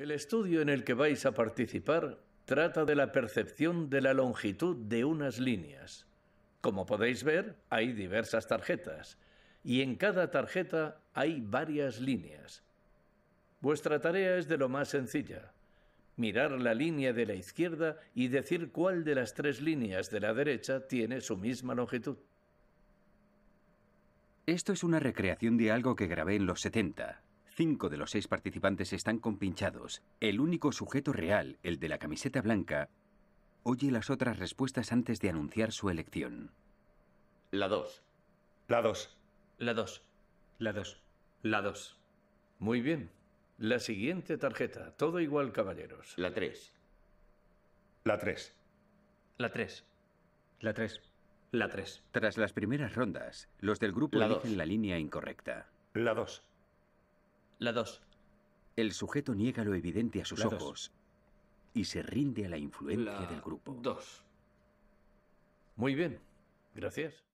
El estudio en el que vais a participar trata de la percepción de la longitud de unas líneas. Como podéis ver, hay diversas tarjetas y en cada tarjeta hay varias líneas. Vuestra tarea es de lo más sencilla. Mirar la línea de la izquierda y decir cuál de las tres líneas de la derecha tiene su misma longitud. Esto es una recreación de algo que grabé en los 70, Cinco de los seis participantes están compinchados. El único sujeto real, el de la camiseta blanca, oye las otras respuestas antes de anunciar su elección. La dos. La dos. La dos. La dos. La dos. Muy bien. La siguiente tarjeta. Todo igual, caballeros. La tres. La tres. La tres. La tres. La tres. Tras las primeras rondas, los del grupo eligen la línea incorrecta. La dos. La 2. El sujeto niega lo evidente a sus ojos y se rinde a la influencia del grupo. 2. Muy bien. Gracias.